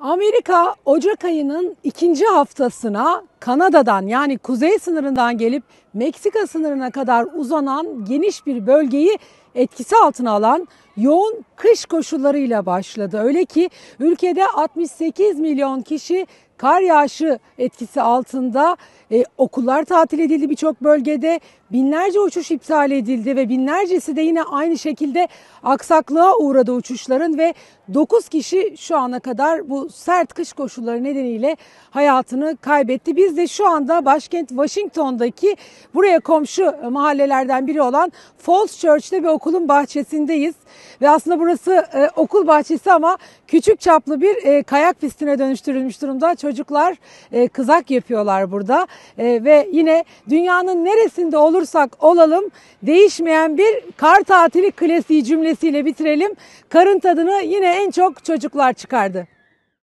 Amerika Ocak ayının ikinci haftasına Kanada'dan yani kuzey sınırından gelip Meksika sınırına kadar uzanan geniş bir bölgeyi etkisi altına alan yoğun kış koşullarıyla başladı. Öyle ki ülkede 68 milyon kişi kar yağışı etkisi altında e, okullar tatil edildi birçok bölgede. Binlerce uçuş iptal edildi ve binlercesi de yine aynı şekilde aksaklığa uğradı uçuşların ve 9 kişi şu ana kadar bu sert kış koşulları nedeniyle hayatını kaybetti. Biz de şu anda başkent Washington'daki buraya komşu mahallelerden biri olan Falls Church'te bir okulun bahçesindeyiz. Ve aslında burası e, okul bahçesi ama küçük çaplı bir e, kayak pistine dönüştürülmüş durumda. Çok çocuklar e, kızak yapıyorlar burada e, ve yine dünyanın neresinde olursak olalım değişmeyen bir kar tatili klasiği cümlesiyle bitirelim. Karın tadını yine en çok çocuklar çıkardı.